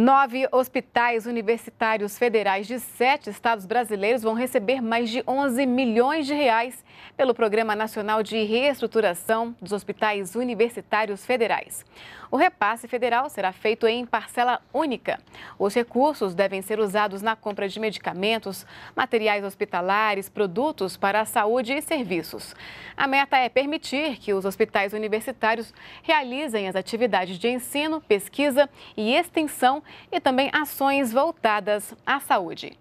Nove hospitais universitários federais de sete estados brasileiros vão receber mais de 11 milhões de reais pelo Programa Nacional de Reestruturação dos Hospitais Universitários Federais. O repasse federal será feito em parcela única. Os recursos devem ser usados na compra de medicamentos, materiais hospitalares, produtos para a saúde e serviços. A meta é permitir que os hospitais universitários realizem as atividades de ensino, pesquisa e extensão e também ações voltadas à saúde.